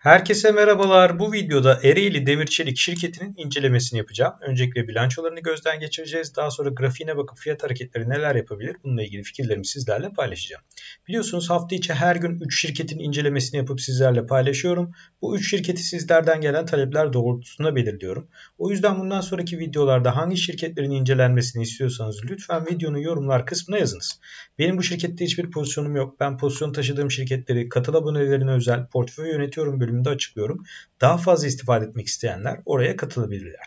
Herkese merhabalar. Bu videoda Ereğli Demir Çelik şirketinin incelemesini yapacağım. Öncelikle bilançolarını gözden geçireceğiz. Daha sonra grafiğine bakıp fiyat hareketleri neler yapabilir? Bununla ilgili fikirlerimi sizlerle paylaşacağım. Biliyorsunuz hafta içi her gün 3 şirketin incelemesini yapıp sizlerle paylaşıyorum. Bu 3 şirketi sizlerden gelen talepler doğrultusunda belirliyorum. O yüzden bundan sonraki videolarda hangi şirketlerin incelenmesini istiyorsanız lütfen videonun yorumlar kısmına yazınız. Benim bu şirkette hiçbir pozisyonum yok. Ben pozisyon taşıdığım şirketleri katıl abonelerine özel portföy yönetiyorum bölümünde açıklıyorum. Daha fazla istifade etmek isteyenler oraya katılabilirler.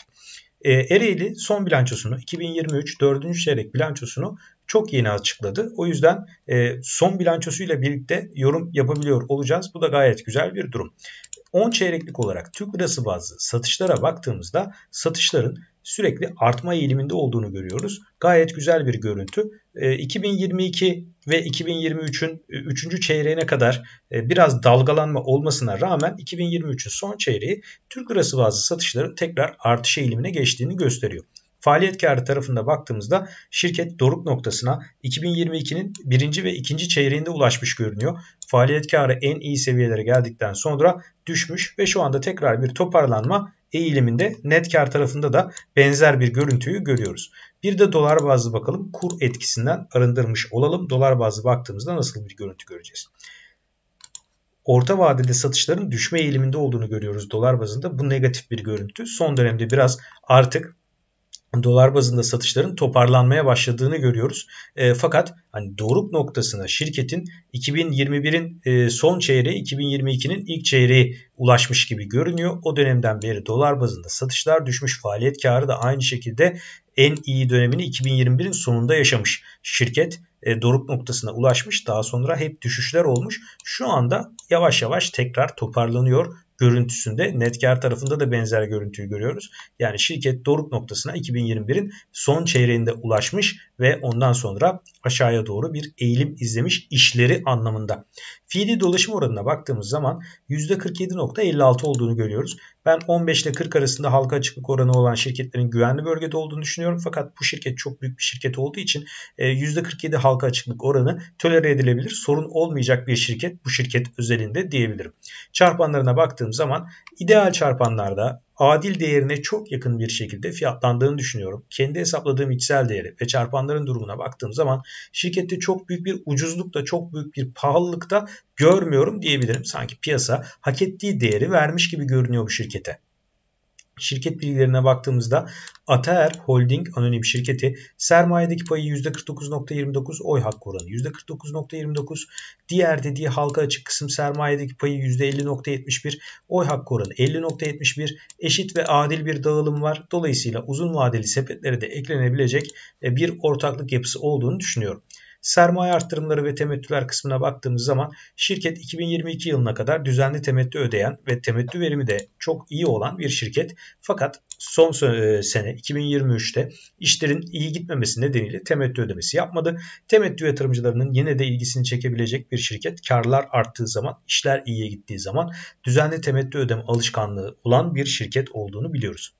E, Ereğli son bilançosunu 2023 4. çeyrek bilançosunu çok yeni açıkladı. O yüzden e, son bilançosuyla birlikte yorum yapabiliyor olacağız. Bu da gayet güzel bir durum. 10 çeyreklik olarak Türk lirası bazlı satışlara baktığımızda satışların sürekli artma eğiliminde olduğunu görüyoruz. Gayet güzel bir görüntü. 2022 e, ve 2023'ün 3. E, çeyreğine kadar e, biraz dalgalanma olmasına rağmen 2023'ün son çeyreği Türk lirası bazlı satışların tekrar artış eğilimine geçtiğini gösteriyor. Faaliyet kârı tarafında baktığımızda şirket doruk noktasına 2022'nin birinci ve ikinci çeyreğinde ulaşmış görünüyor. Faaliyet kârı en iyi seviyelere geldikten sonra düşmüş ve şu anda tekrar bir toparlanma eğiliminde net kar tarafında da benzer bir görüntüyü görüyoruz. Bir de dolar bazlı bakalım. Kur etkisinden arındırmış olalım. Dolar bazlı baktığımızda nasıl bir görüntü göreceğiz? Orta vadede satışların düşme eğiliminde olduğunu görüyoruz dolar bazında. Bu negatif bir görüntü. Son dönemde biraz artık dolar bazında satışların toparlanmaya başladığını görüyoruz. E, fakat hani doruk noktasına şirketin 2021'in e, son çeyreği 2022'nin ilk çeyreği ulaşmış gibi görünüyor. O dönemden beri dolar bazında satışlar düşmüş. Faaliyet karı da aynı şekilde en iyi dönemini 2021'in sonunda yaşamış. Şirket e, doruk noktasına ulaşmış. Daha sonra hep düşüşler olmuş. Şu anda yavaş yavaş tekrar toparlanıyor görüntüsünde Netcar tarafında da benzer görüntüyü görüyoruz. Yani şirket doruk noktasına 2021'in son çeyreğinde ulaşmış ve ondan sonra aşağıya doğru bir eğilim izlemiş işleri anlamında. Fiili dolaşım oranına baktığımız zaman %47.56 olduğunu görüyoruz. Ben 15 ile 40 arasında halka açıklık oranı olan şirketlerin güvenli bölgede olduğunu düşünüyorum. Fakat bu şirket çok büyük bir şirket olduğu için %47 e, halka açıklık oranı tolere edilebilir. Sorun olmayacak bir şirket bu şirket özelinde diyebilirim. Çarpanlarına baktığım zaman ideal çarpanlarda adil değerine çok yakın bir şekilde fiyatlandığını düşünüyorum. Kendi hesapladığım içsel değeri ve çarpanların durumuna baktığım zaman şirkette çok büyük bir ucuzlukta, çok büyük bir pahalılıkta görmüyorum diyebilirim. Sanki piyasa hak ettiği değeri vermiş gibi görünüyor bu şirkete. Şirket bilgilerine baktığımızda Ater Holding anonim şirketi sermayedeki payı %49.29 oy hak oranı %49.29 diğer dediği halka açık kısım sermayedeki payı %50.71 oy hak oranı 50.71 eşit ve adil bir dağılım var. Dolayısıyla uzun vadeli sepetlere de eklenebilecek e, bir ortaklık yapısı olduğunu düşünüyorum. Sermaye artırımları ve temettüler kısmına baktığımız zaman şirket 2022 yılına kadar düzenli temettü ödeyen ve temettü verimi de çok iyi olan bir şirket. Fakat son e, sene 2023'te işlerin iyi gitmemesi nedeniyle temettü ödemesi yapmadı. Temettü yatırımcılarının yine de ilgisini çekebilecek bir şirket karlar arttığı zaman, işler iyiye gittiği zaman düzenli temettü ödeme alışkanlığı olan bir şirket olduğunu biliyoruz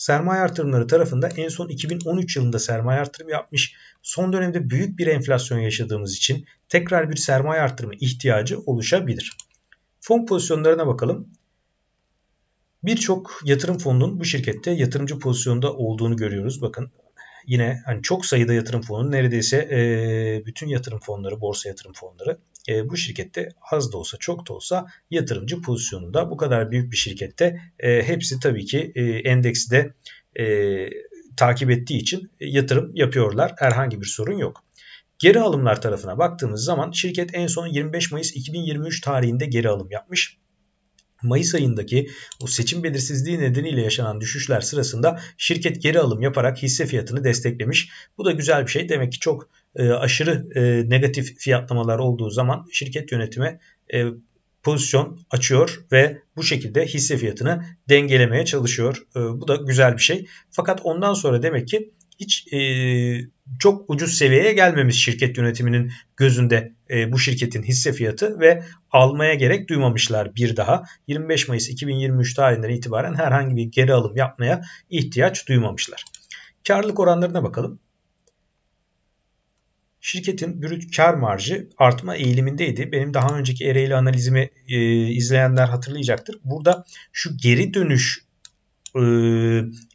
sermaye artırımları tarafında en son 2013 yılında sermaye artırımı yapmış. Son dönemde büyük bir enflasyon yaşadığımız için tekrar bir sermaye artırımı ihtiyacı oluşabilir. Fon pozisyonlarına bakalım. Birçok yatırım fonunun bu şirkette yatırımcı pozisyonda olduğunu görüyoruz. Bakın yine hani çok sayıda yatırım fonu neredeyse e, bütün yatırım fonları, borsa yatırım fonları e, bu şirkette az da olsa çok da olsa yatırımcı pozisyonunda. Bu kadar büyük bir şirkette e, hepsi tabii ki e, endeksi de e, takip ettiği için yatırım yapıyorlar. Herhangi bir sorun yok. Geri alımlar tarafına baktığımız zaman şirket en son 25 Mayıs 2023 tarihinde geri alım yapmış. Mayıs ayındaki o seçim belirsizliği nedeniyle yaşanan düşüşler sırasında şirket geri alım yaparak hisse fiyatını desteklemiş. Bu da güzel bir şey. Demek ki çok e, aşırı e, negatif fiyatlamalar olduğu zaman şirket yönetimi e, pozisyon açıyor ve bu şekilde hisse fiyatını dengelemeye çalışıyor. E, bu da güzel bir şey. Fakat ondan sonra demek ki hiç e, çok ucuz seviyeye gelmemiş şirket yönetiminin gözünde e, bu şirketin hisse fiyatı ve almaya gerek duymamışlar bir daha. 25 Mayıs 2023 tarihinden itibaren herhangi bir geri alım yapmaya ihtiyaç duymamışlar. Karlılık oranlarına bakalım. Şirketin brüt kar marjı artma eğilimindeydi. Benim daha önceki Ereğli analizimi e, izleyenler hatırlayacaktır. Burada şu geri dönüş e,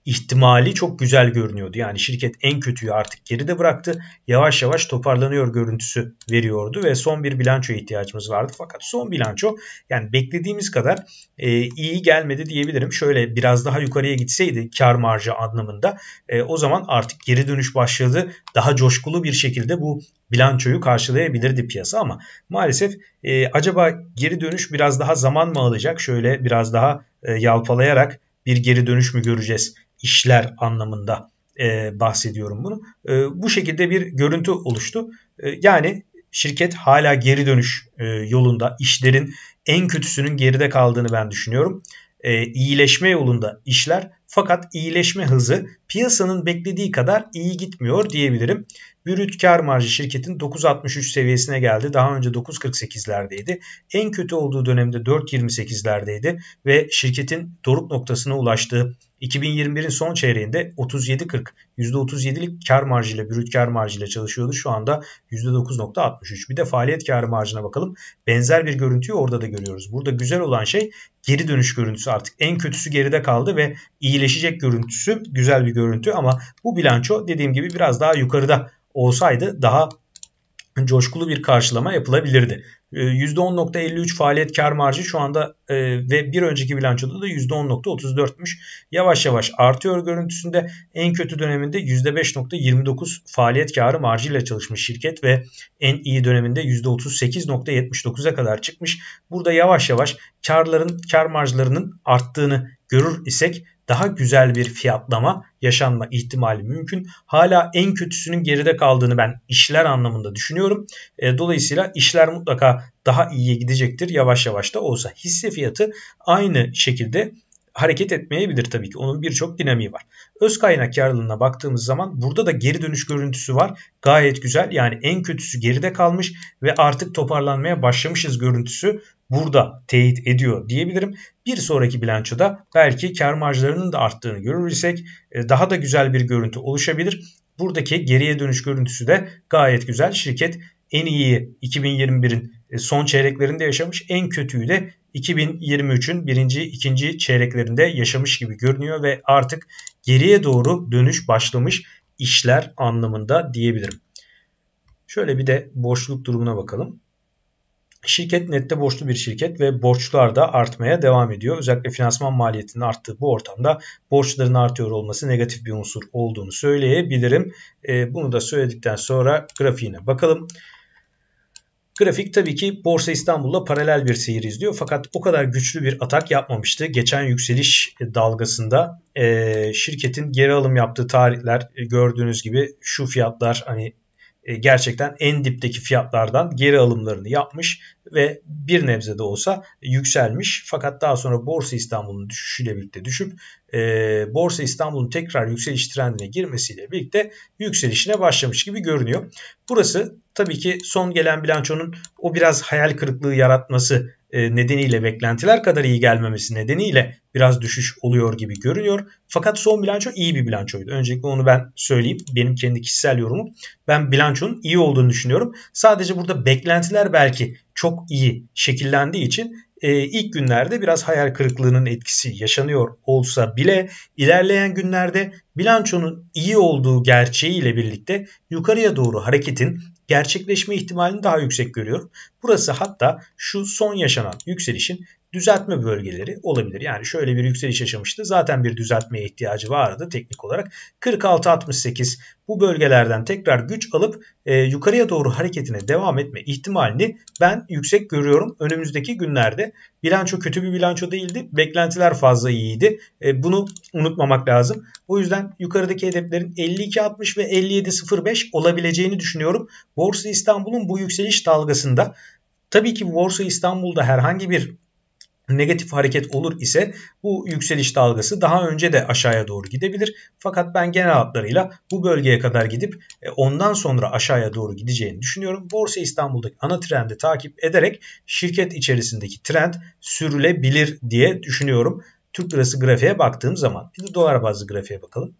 ihtimali çok güzel görünüyordu. Yani şirket en kötüyü artık geride bıraktı. Yavaş yavaş toparlanıyor görüntüsü veriyordu ve son bir bilançoya ihtiyacımız vardı. Fakat son bilanço yani beklediğimiz kadar e, iyi gelmedi diyebilirim. Şöyle biraz daha yukarıya gitseydi kar marjı anlamında e, o zaman artık geri dönüş başladı. Daha coşkulu bir şekilde bu bilançoyu karşılayabilirdi piyasa ama maalesef e, acaba geri dönüş biraz daha zaman mı alacak? Şöyle biraz daha e, yalpalayarak bir geri dönüş mü göreceğiz işler anlamında e, bahsediyorum bunu. E, bu şekilde bir görüntü oluştu. E, yani şirket hala geri dönüş e, yolunda işlerin en kötüsünün geride kaldığını ben düşünüyorum. E, iyileşme yolunda işler fakat iyileşme hızı piyasanın beklediği kadar iyi gitmiyor diyebilirim. Brüt kar marjı şirketin 9.63 seviyesine geldi. Daha önce 9.48'lerdeydi. En kötü olduğu dönemde 4.28'lerdeydi ve şirketin doruk noktasına ulaştığı 2021'in son çeyreğinde 37.40 %37'lik kar marjıyla brüt kar marjıyla çalışıyordu. Şu anda %9.63. Bir de faaliyet karı marjına bakalım. Benzer bir görüntüyü orada da görüyoruz. Burada güzel olan şey geri dönüş görüntüsü artık. En kötüsü geride kaldı ve iyileşecek görüntüsü güzel bir görüntü ama bu bilanço dediğim gibi biraz daha yukarıda olsaydı daha coşkulu bir karşılama yapılabilirdi. %10.53 ee, faaliyet kar marjı şu anda e, ve bir önceki bilançoda da %10.34'müş. Yavaş yavaş artıyor görüntüsünde. En kötü döneminde %5.29 faaliyet karı marjıyla çalışmış şirket ve en iyi döneminde %38.79'a kadar çıkmış. Burada yavaş yavaş karların kar marjlarının arttığını görür isek daha güzel bir fiyatlama yaşanma ihtimali mümkün. Hala en kötüsünün geride kaldığını ben işler anlamında düşünüyorum. E, dolayısıyla işler mutlaka daha iyiye gidecektir yavaş yavaş da olsa. Hisse fiyatı aynı şekilde hareket etmeyebilir tabii ki. Onun birçok dinamiği var. Öz kaynak karlılığına baktığımız zaman burada da geri dönüş görüntüsü var. Gayet güzel. Yani en kötüsü geride kalmış ve artık toparlanmaya başlamışız görüntüsü burada teyit ediyor diyebilirim. Bir sonraki bilançoda belki kar marjlarının da arttığını görürsek e, daha da güzel bir görüntü oluşabilir. Buradaki geriye dönüş görüntüsü de gayet güzel. Şirket en iyi 2021'in e, son çeyreklerinde yaşamış. En kötüyü de 2023'ün birinci, ikinci çeyreklerinde yaşamış gibi görünüyor ve artık geriye doğru dönüş başlamış işler anlamında diyebilirim. Şöyle bir de borçluluk durumuna bakalım. Şirket nette borçlu bir şirket ve borçlar da artmaya devam ediyor. Özellikle finansman maliyetinin arttığı bu ortamda borçların artıyor olması negatif bir unsur olduğunu söyleyebilirim. Ee, bunu da söyledikten sonra grafiğine bakalım. Grafik tabii ki Borsa İstanbul'la paralel bir seyir izliyor. Fakat o kadar güçlü bir atak yapmamıştı. Geçen yükseliş dalgasında e, şirketin geri alım yaptığı tarihler e, gördüğünüz gibi şu fiyatlar hani e, gerçekten en dipteki fiyatlardan geri alımlarını yapmış ve bir nebze de olsa yükselmiş. Fakat daha sonra Borsa İstanbul'un düşüşüyle birlikte düşüp e, Borsa İstanbul'un tekrar yükseliş trendine girmesiyle birlikte yükselişine başlamış gibi görünüyor. Burası tabii ki son gelen bilançonun o biraz hayal kırıklığı yaratması e, nedeniyle beklentiler kadar iyi gelmemesi nedeniyle biraz düşüş oluyor gibi görünüyor. Fakat son bilanço iyi bir bilançoydu. Öncelikle onu ben söyleyeyim. Benim kendi kişisel yorumum. Ben bilançonun iyi olduğunu düşünüyorum. Sadece burada beklentiler belki çok iyi şekillendiği için e, ilk günlerde biraz hayal kırıklığının etkisi yaşanıyor olsa bile ilerleyen günlerde bilançonun iyi olduğu gerçeğiyle birlikte yukarıya doğru hareketin gerçekleşme ihtimalini daha yüksek görüyor. Burası hatta şu son yaşanan yükselişin düzeltme bölgeleri olabilir. Yani şöyle bir yükseliş yaşamıştı. Zaten bir düzeltmeye ihtiyacı vardı teknik olarak. 46-68 bu bölgelerden tekrar güç alıp e, yukarıya doğru hareketine devam etme ihtimalini ben yüksek görüyorum. Önümüzdeki günlerde bilanço kötü bir bilanço değildi. Beklentiler fazla iyiydi. E, bunu unutmamak lazım. O yüzden yukarıdaki hedeflerin 52-60 ve 57-05 olabileceğini düşünüyorum. Borsa İstanbul'un bu yükseliş dalgasında Tabii ki Borsa İstanbul'da herhangi bir negatif hareket olur ise bu yükseliş dalgası daha önce de aşağıya doğru gidebilir. Fakat ben genel hatlarıyla bu bölgeye kadar gidip e, ondan sonra aşağıya doğru gideceğini düşünüyorum. Borsa İstanbul'daki ana trendi takip ederek şirket içerisindeki trend sürülebilir diye düşünüyorum. Türk lirası grafiğe baktığım zaman bir de dolar bazlı grafiğe bakalım.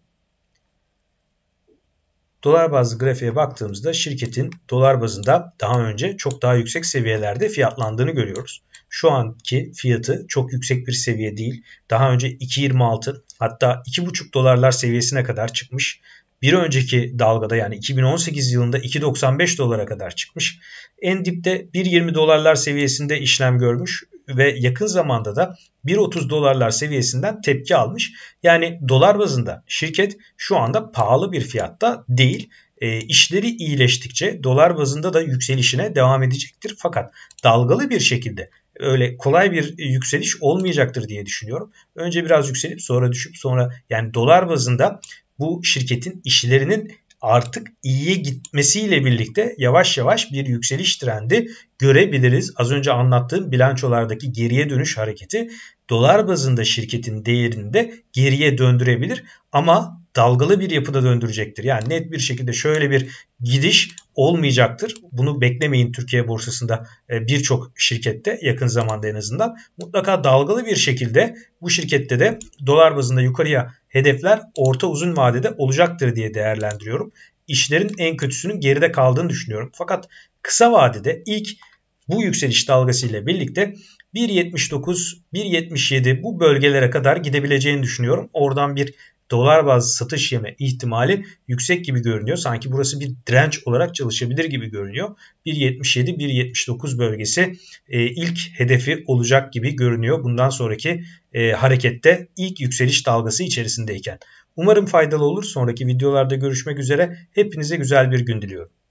Dolar bazlı grafiğe baktığımızda şirketin dolar bazında daha önce çok daha yüksek seviyelerde fiyatlandığını görüyoruz. Şu anki fiyatı çok yüksek bir seviye değil. Daha önce 2.26 hatta 2.5 dolarlar seviyesine kadar çıkmış bir önceki dalgada yani 2018 yılında 2.95 dolara kadar çıkmış. En dipte 1.20 dolarlar seviyesinde işlem görmüş ve yakın zamanda da 1.30 dolarlar seviyesinden tepki almış. Yani dolar bazında şirket şu anda pahalı bir fiyatta değil. E, işleri iyileştikçe dolar bazında da yükselişine devam edecektir. Fakat dalgalı bir şekilde öyle kolay bir yükseliş olmayacaktır diye düşünüyorum. Önce biraz yükselip sonra düşüp sonra yani dolar bazında bu şirketin işlerinin artık iyiye gitmesiyle birlikte yavaş yavaş bir yükseliş trendi görebiliriz. Az önce anlattığım bilançolardaki geriye dönüş hareketi dolar bazında şirketin değerini de geriye döndürebilir ama dalgalı bir yapıda döndürecektir. Yani net bir şekilde şöyle bir gidiş olmayacaktır. Bunu beklemeyin Türkiye borsasında e, birçok şirkette yakın zamanda en azından. Mutlaka dalgalı bir şekilde bu şirkette de dolar bazında yukarıya hedefler orta uzun vadede olacaktır diye değerlendiriyorum. İşlerin en kötüsünün geride kaldığını düşünüyorum. Fakat kısa vadede ilk bu yükseliş dalgası ile birlikte 1.79, 1.77 bu bölgelere kadar gidebileceğini düşünüyorum. Oradan bir dolar bazlı satış yeme ihtimali yüksek gibi görünüyor. Sanki burası bir direnç olarak çalışabilir gibi görünüyor. 1.77-1.79 bölgesi e, ilk hedefi olacak gibi görünüyor. Bundan sonraki e, harekette ilk yükseliş dalgası içerisindeyken. Umarım faydalı olur. Sonraki videolarda görüşmek üzere. Hepinize güzel bir gün diliyorum.